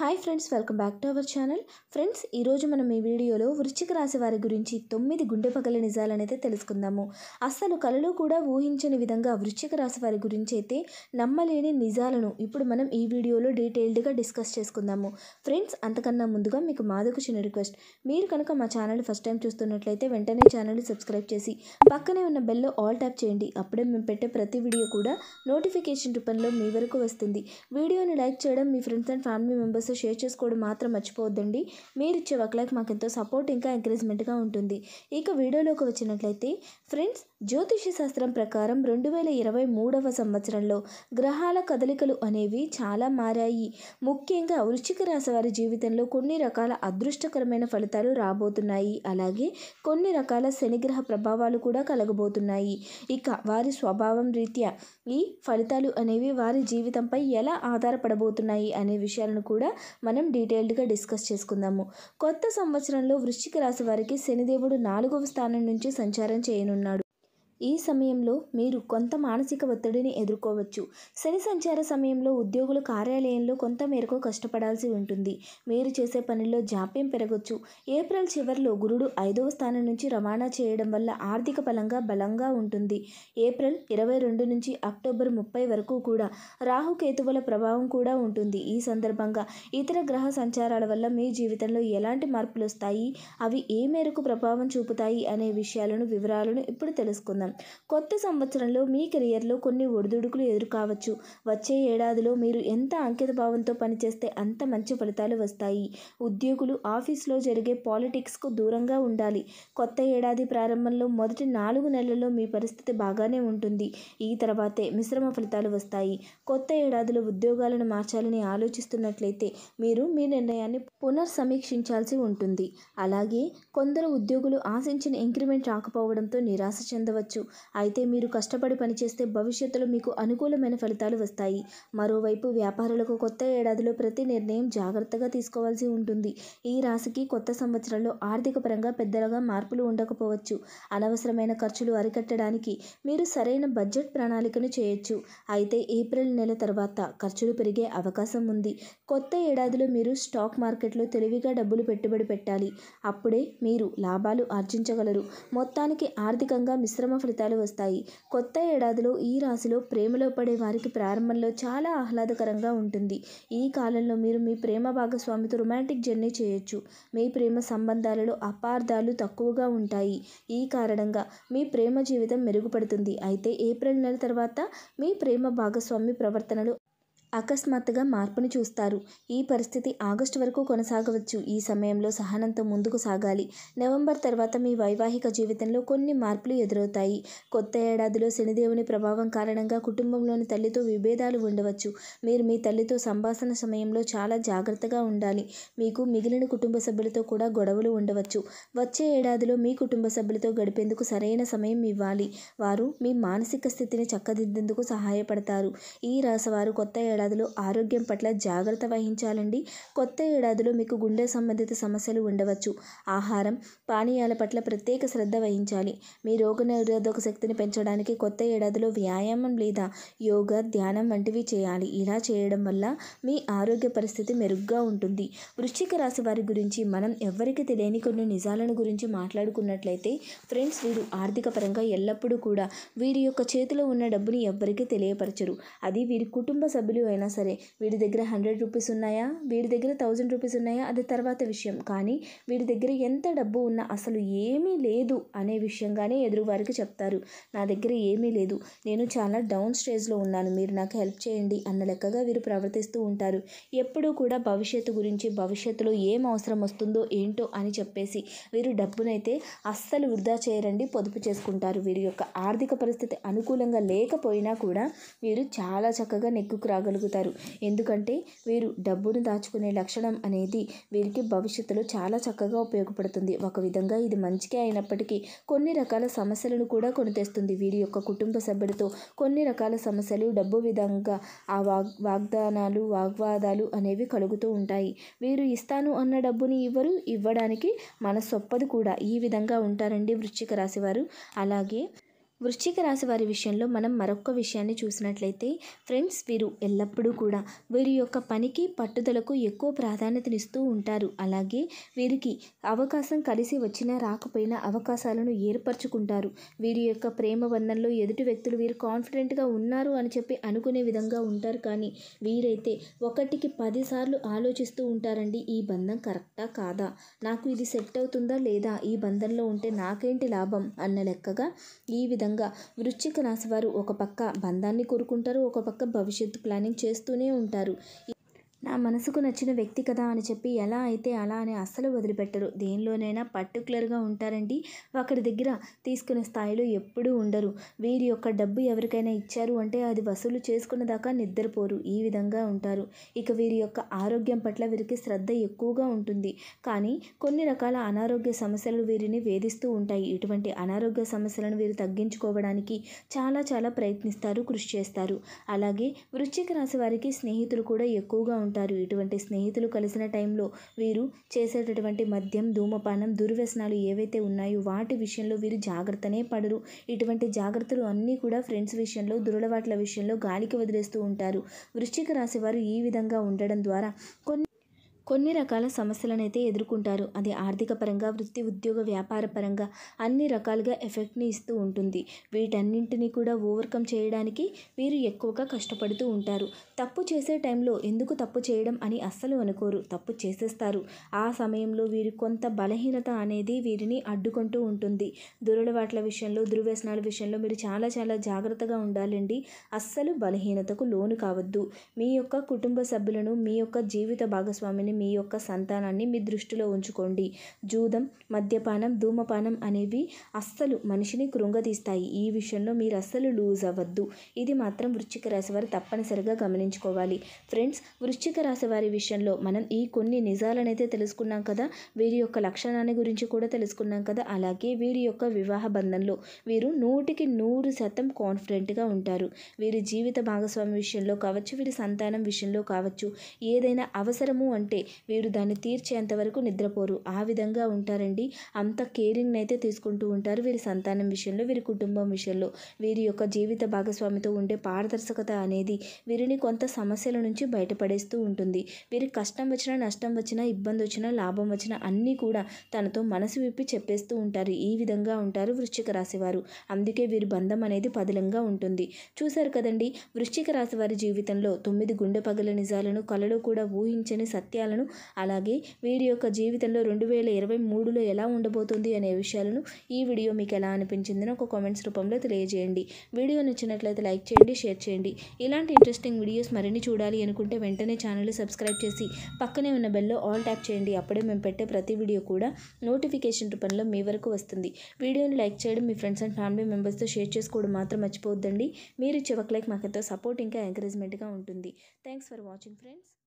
hi friends welcome back to our channel friends ఈరోజు మనం ఈ వీడియోలో వృశ్చిక రాశి వారి గురించి తొమ్మిది గుండె పగల నిజాలనైతే తెలుసుకుందాము అస్సలు కళలో కూడా ఊహించని విధంగా వృశ్చిక రాశి వారి గురించి అయితే నమ్మలేని నిజాలను ఇప్పుడు మనం ఈ వీడియోలో డీటెయిల్డ్గా డిస్కస్ చేసుకుందాము ఫ్రెండ్స్ అంతకన్నా ముందుగా మీకు మాదొక చిన్న రిక్వెస్ట్ మీరు కనుక మా ఛానల్ ఫస్ట్ టైం చూస్తున్నట్లయితే వెంటనే ఛానల్ని సబ్స్క్రైబ్ చేసి పక్కనే ఉన్న బెల్లో ఆల్ ట్యాప్ చేయండి అప్పుడే మేము పెట్టే ప్రతి వీడియో కూడా నోటిఫికేషన్ రూపంలో మీ వరకు వస్తుంది వీడియోని లైక్ చేయడం మీ friends and family members videos share చేసుకోవడం మాత్రం మర్చిపోవద్దండి మీరు ఇచ్చే ఒక లైక్ మాకు ఎంతో సపోర్ట్ ఇంకా ఎంకరేజ్మెంట్గా ఉంటుంది ఇక వీడియోలోకి వచ్చినట్లయితే ఫ్రెండ్స్ జ్యోతిష శాస్త్రం ప్రకారం రెండు వేల ఇరవై మూడవ సంవత్సరంలో గ్రహాల కదలికలు అనేవి చాలా మారాయి ముఖ్యంగా వృశ్చిక రాశి వారి జీవితంలో కొన్ని రకాల అదృష్టకరమైన ఫలితాలు రాబోతున్నాయి అలాగే కొన్ని రకాల శనిగ్రహ ప్రభావాలు కూడా కలగబోతున్నాయి ఇక వారి స్వభావం రీత్యా ఈ ఫలితాలు అనేవి వారి జీవితంపై ఎలా ఆధారపడబోతున్నాయి అనే విషయాలను కూడా మనం డీటెయిల్డ్గా డిస్కస్ చేసుకుందాము కొత్త సంవత్సరంలో వృశ్చిక రాశి వారికి శనిదేవుడు నాలుగవ స్థానం నుంచి సంచారం చేయనున్నాడు ఈ సమయంలో మీరు కొంత మానసిక ఒత్తిడిని ఎదుర్కోవచ్చు శని సంచార సమయంలో ఉద్యోగుల కార్యాలయంలో కొంత మేరకు కష్టపడాల్సి ఉంటుంది మీరు చేసే పనిలో జాప్యం పెరగొచ్చు ఏప్రిల్ చివరిలో గురుడు ఐదవ స్థానం నుంచి రవాణా చేయడం వల్ల ఆర్థిక బలంగా బలంగా ఉంటుంది ఏప్రిల్ ఇరవై రెండు నుంచి అక్టోబర్ ముప్పై వరకు కూడా రాహుకేతువుల ప్రభావం కూడా ఉంటుంది ఈ సందర్భంగా ఇతర గ్రహ సంచారాల వల్ల మీ జీవితంలో ఎలాంటి మార్పులు వస్తాయి అవి ఏ మేరకు ప్రభావం చూపుతాయి అనే విషయాలను వివరాలను ఇప్పుడు తెలుసుకుందాం చేస్తాం కొత్త సంవత్సరంలో మీ కెరియర్లో కొన్ని ఒడిదుడుకులు ఎదురు కావచ్చు వచ్చే ఏడాదిలో మీరు ఎంత అంకిత భావంతో పనిచేస్తే అంత మంచి ఫలితాలు వస్తాయి ఉద్యోగులు ఆఫీస్లో జరిగే పాలిటిక్స్కు దూరంగా ఉండాలి కొత్త ఏడాది ప్రారంభంలో మొదటి నాలుగు నెలల్లో మీ పరిస్థితి బాగానే ఉంటుంది ఈ తర్వాతే మిశ్రమ ఫలితాలు వస్తాయి కొత్త ఏడాదిలో ఉద్యోగాలను మార్చాలని ఆలోచిస్తున్నట్లయితే మీరు మీ నిర్ణయాన్ని పునర్సమీక్షించాల్సి ఉంటుంది అలాగే కొందరు ఉద్యోగులు ఆశించిన ఇంక్రిమెంట్ రాకపోవడంతో నిరాశ చెందవచ్చు చేయవచ్చు అయితే మీరు కష్టపడి పనిచేస్తే భవిష్యత్తులో మీకు అనుకూలమైన ఫలితాలు వస్తాయి మరోవైపు వ్యాపారులకు కొత్త ఏడాదిలో ప్రతి నిర్ణయం జాగ్రత్తగా తీసుకోవాల్సి ఉంటుంది ఈ రాశికి కొత్త సంవత్సరంలో ఆర్థిక పరంగా పెద్దలుగా మార్పులు ఉండకపోవచ్చు అనవసరమైన ఖర్చులు అరికట్టడానికి మీరు సరైన బడ్జెట్ ప్రణాళికను చేయొచ్చు అయితే ఏప్రిల్ నెల తర్వాత ఖర్చులు పెరిగే అవకాశం ఉంది కొత్త ఏడాదిలో మీరు స్టాక్ మార్కెట్లో తెలివిగా డబ్బులు పెట్టుబడి పెట్టాలి అప్పుడే మీరు లాభాలు ఆర్జించగలరు మొత్తానికి ఆర్థికంగా మిశ్రమ ఫలితాలు వస్తాయి కొత్త ఏడాదిలో ఈ రాశిలో ప్రేమలో పడే వారికి ప్రారంభంలో చాలా ఆహ్లాదకరంగా ఉంటుంది ఈ కాలంలో మీరు మీ ప్రేమ భాగస్వామితో రొమాంటిక్ జర్నీ చేయొచ్చు మీ ప్రేమ సంబంధాలలో అపార్థాలు తక్కువగా ఉంటాయి ఈ కారణంగా మీ ప్రేమ జీవితం మెరుగుపడుతుంది అయితే ఏప్రిల్ నెల తర్వాత మీ ప్రేమ భాగస్వామి ప్రవర్తనలు అకస్మాత్తుగా మార్పును చూస్తారు ఈ పరిస్థితి ఆగస్టు వరకు కొనసాగవచ్చు ఈ సమయంలో సహనంతో ముందుకు సాగాలి నవంబర్ తర్వాత మీ వైవాహిక జీవితంలో కొన్ని మార్పులు ఎదురవుతాయి కొత్త ఏడాదిలో శనిదేవుని ప్రభావం కారణంగా కుటుంబంలోని తల్లితో విభేదాలు ఉండవచ్చు మీరు మీ తల్లితో సంభాషణ సమయంలో చాలా జాగ్రత్తగా ఉండాలి మీకు మిగిలిన కుటుంబ సభ్యులతో కూడా గొడవలు ఉండవచ్చు వచ్చే ఏడాదిలో మీ కుటుంబ సభ్యులతో గడిపేందుకు సరైన సమయం ఇవ్వాలి వారు మీ మానసిక స్థితిని చక్కదిద్దేందుకు సహాయపడతారు ఈ రాశివారు కొత్త ఏడాదిలో ఆరోగ్యం పట్ల జాగ్రత్త వహించాలండి కొత్త ఏడాదిలో మీకు గుండె సంబంధిత సమస్యలు ఉండవచ్చు ఆహారం పానీయాల పట్ల ప్రత్యేక శ్రద్ధ వహించాలి మీ రోగ నిరోధక శక్తిని పెంచడానికి కొత్త ఏడాదిలో వ్యాయామం లేదా యోగా ధ్యానం వంటివి చేయాలి ఇలా చేయడం వల్ల మీ ఆరోగ్య పరిస్థితి మెరుగ్గా ఉంటుంది వృశ్చిక రాశి వారి గురించి మనం ఎవరికి తెలియని కొన్ని నిజాలను గురించి మాట్లాడుకున్నట్లయితే ఫ్రెండ్స్ వీరు ఆర్థిక పరంగా ఎల్లప్పుడూ కూడా వీరి యొక్క చేతిలో ఉన్న డబ్బుని ఎవ్వరికీ తెలియపరచరు అది వీరి కుటుంబ సభ్యులు అయినా సరే వీడి దగ్గర హండ్రెడ్ రూపీస్ ఉన్నాయా వీడి దగ్గర థౌజండ్ రూపీస్ ఉన్నాయా అది తర్వాత విషయం కానీ వీడి దగ్గర ఎంత డబ్బు ఉన్నా అసలు ఏమీ లేదు అనే విషయంగానే ఎదురువారికి చెప్తారు నా దగ్గర ఏమీ లేదు నేను చాలా డౌన్ స్టేజ్లో ఉన్నాను మీరు నాకు హెల్ప్ చేయండి అన్న లెక్కగా వీరు ప్రవర్తిస్తూ ఉంటారు ఎప్పుడూ కూడా భవిష్యత్తు గురించి భవిష్యత్తులో ఏం అవసరం వస్తుందో ఏంటో అని చెప్పేసి వీరు డబ్బునైతే అస్సలు వృధా చేయరండి పొదుపు చేసుకుంటారు వీరి యొక్క ఆర్థిక పరిస్థితి అనుకూలంగా లేకపోయినా కూడా వీరు చాలా చక్కగా నెక్కుకు రాగలుగుతారు చేయగలుగుతారు ఎందుకంటే వీరు డబ్బును దాచుకునే లక్షణం అనేది వీరికి భవిష్యత్తులో చాలా చక్కగా ఉపయోగపడుతుంది ఒక విధంగా ఇది మంచికే అయినప్పటికీ కొన్ని రకాల సమస్యలను కూడా కొనితెస్తుంది వీరి యొక్క కుటుంబ సభ్యులతో కొన్ని రకాల సమస్యలు డబ్బు విధంగా ఆ వాగ్ వాగ్దానాలు వాగ్వాదాలు అనేవి కలుగుతూ ఉంటాయి వీరు ఇస్తాను అన్న డబ్బుని ఇవ్వరు ఇవ్వడానికి మనసొప్పది కూడా ఈ విధంగా ఉంటారండి వృశ్చిక రాశివారు అలాగే వృశ్చిక రాశి వారి విషయంలో మనం మరొక విషయాన్ని చూసినట్లయితే ఫ్రెండ్స్ వీరు ఎల్లప్పుడూ కూడా వీరి యొక్క పనికి పట్టుదలకు ఎక్కువ ప్రాధాన్యతనిస్తూ ఉంటారు అలాగే వీరికి అవకాశం కలిసి వచ్చినా రాకపోయినా అవకాశాలను ఏర్పరచుకుంటారు వీరి యొక్క ప్రేమ బంధంలో ఎదుటి వ్యక్తులు వీరు కాన్ఫిడెంట్గా ఉన్నారు అని చెప్పి అనుకునే విధంగా ఉంటారు కానీ వీరైతే ఒకటికి పదిసార్లు ఆలోచిస్తూ ఉంటారండి ఈ బంధం కరెక్టా కాదా నాకు ఇది సెట్ అవుతుందా లేదా ఈ బంధంలో ఉంటే నాకేంటి లాభం అన్న లెక్కగా ఈ విధంగా విధంగా వృశ్చిక రాశి వారు ఒక పక్క బంధాన్ని కోరుకుంటారు ఒక పక్క భవిష్యత్తు ప్లానింగ్ చేస్తూనే ఉంటారు నా మనసుకు నచ్చిన వ్యక్తి కదా అని చెప్పి ఎలా అయితే అలా అని అస్సలు వదిలిపెట్టరు దేనిలోనైనా పర్టికులర్గా ఉంటారండి ఒకరి దగ్గర తీసుకునే స్థాయిలో ఎప్పుడూ ఉండరు వీరి యొక్క డబ్బు ఎవరికైనా ఇచ్చారు అంటే అది వసూలు చేసుకున్న దాకా నిద్రపోరు ఈ విధంగా ఉంటారు ఇక వీరి యొక్క ఆరోగ్యం పట్ల వీరికి శ్రద్ధ ఎక్కువగా ఉంటుంది కానీ కొన్ని రకాల అనారోగ్య సమస్యలు వీరిని వేధిస్తూ ఉంటాయి ఇటువంటి అనారోగ్య సమస్యలను వీరు తగ్గించుకోవడానికి చాలా చాలా ప్రయత్నిస్తారు కృషి చేస్తారు అలాగే వృశ్చిక రాశి వారికి స్నేహితులు కూడా ఎక్కువగా ఉంటారు ఉంటారు ఇటువంటి స్నేహితులు కలిసిన టైంలో వీరు చేసేటటువంటి మద్యం ధూమపానం దుర్వ్యసనాలు ఏవైతే ఉన్నాయో వాటి విషయంలో వీరు జాగ్రత్తనే పడరు ఇటువంటి జాగ్రత్తలు అన్నీ కూడా ఫ్రెండ్స్ విషయంలో దురలవాట్ల విషయంలో గాలికి వదిలేస్తూ ఉంటారు వృశ్చిక రాశి వారు ఈ విధంగా ఉండడం ద్వారా కొన్ని కొన్ని రకాల సమస్యలను అయితే ఎదుర్కొంటారు అది ఆర్థిక పరంగా వృత్తి ఉద్యోగ వ్యాపార పరంగా అన్ని రకాలుగా ఎఫెక్ట్ని ఇస్తూ ఉంటుంది వీటన్నింటినీ కూడా ఓవర్కమ్ చేయడానికి వీరు ఎక్కువగా కష్టపడుతూ ఉంటారు తప్పు చేసే టైంలో ఎందుకు తప్పు చేయడం అని అస్సలు అనుకోరు తప్పు చేసేస్తారు ఆ సమయంలో వీరు కొంత బలహీనత అనేది వీరిని అడ్డుకుంటూ ఉంటుంది దురలవాట్ల విషయంలో దుర్వ్యసనాల విషయంలో మీరు చాలా చాలా జాగ్రత్తగా ఉండాలండి అస్సలు బలహీనతకు లోను కావద్దు మీ యొక్క కుటుంబ సభ్యులను మీ యొక్క జీవిత భాగస్వామిని మీ యొక్క సంతానాన్ని మీ దృష్టిలో ఉంచుకోండి జూదం మద్యపానం ధూమపానం అనేవి అస్సలు మనిషిని కృంగదీస్తాయి ఈ విషయంలో మీరు అస్సలు లూజ్ అవ్వద్దు ఇది మాత్రం వృశ్చిక రాశి వారు తప్పనిసరిగా గమనించుకోవాలి ఫ్రెండ్స్ వృశ్చిక రాశి వారి విషయంలో మనం ఈ కొన్ని నిజాలనైతే తెలుసుకున్నాం కదా వీరి యొక్క లక్షణాన్ని గురించి కూడా తెలుసుకున్నాం కదా అలాగే వీరి యొక్క వివాహ బంధంలో వీరు నూటికి నూరు శాతం కాన్ఫిడెంట్గా ఉంటారు వీరి జీవిత భాగస్వామి విషయంలో కావచ్చు వీరి సంతానం విషయంలో కావచ్చు ఏదైనా అవసరము అంటే వీడు దాన్ని తీర్చేంత వరకు నిద్రపోరు ఆ విధంగా ఉంటారండి అంత కేరింగ్ అయితే తీసుకుంటూ ఉంటారు వీరి సంతానం విషయంలో వీరి కుటుంబం విషయంలో వీరి యొక్క జీవిత భాగస్వామితో ఉండే పారదర్శకత అనేది వీరిని కొంత సమస్యల నుంచి బయటపడేస్తూ ఉంటుంది వీరికి కష్టం వచ్చినా నష్టం వచ్చినా ఇబ్బంది వచ్చినా లాభం వచ్చినా అన్నీ కూడా తనతో మనసు విప్పి చెప్పేస్తూ ఉంటారు ఈ విధంగా ఉంటారు వృశ్చిక రాశి వారు అందుకే వీరి బంధం అనేది పదిలంగా ఉంటుంది చూశారు కదండి వృశ్చిక రాశి వారి జీవితంలో తొమ్మిది గుండె పగల నిజాలను కలలో కూడా ఊహించని సత్యాలను విషయాలను అలాగే వీరి యొక్క జీవితంలో రెండు వేల ఇరవై మూడులో ఎలా ఉండబోతుంది అనే విషయాలను ఈ వీడియో మీకు ఎలా అనిపించిందని ఒక కామెంట్స్ రూపంలో తెలియజేయండి వీడియో నచ్చినట్లయితే లైక్ చేయండి షేర్ చేయండి ఇలాంటి ఇంట్రెస్టింగ్ వీడియోస్ మరిన్ని చూడాలి అనుకుంటే వెంటనే ఛానల్ సబ్స్క్రైబ్ చేసి పక్కనే ఉన్న బెల్లో ఆల్ ట్యాప్ చేయండి అప్పుడే మేము పెట్టే ప్రతి వీడియో కూడా నోటిఫికేషన్ రూపంలో మీ వరకు వస్తుంది వీడియోని లైక్ చేయడం మీ ఫ్రెండ్స్ అండ్ ఫ్యామిలీ మెంబర్స్తో షేర్ చేసుకోవడం మాత్రం మర్చిపోవద్దండి మీరు లైక్ మాకెంతో సపోర్ట్ ఇంకా ఎంకరేజ్మెంట్గా ఉంటుంది థ్యాంక్స్ ఫర్ వాచింగ్ ఫ్రెండ్స్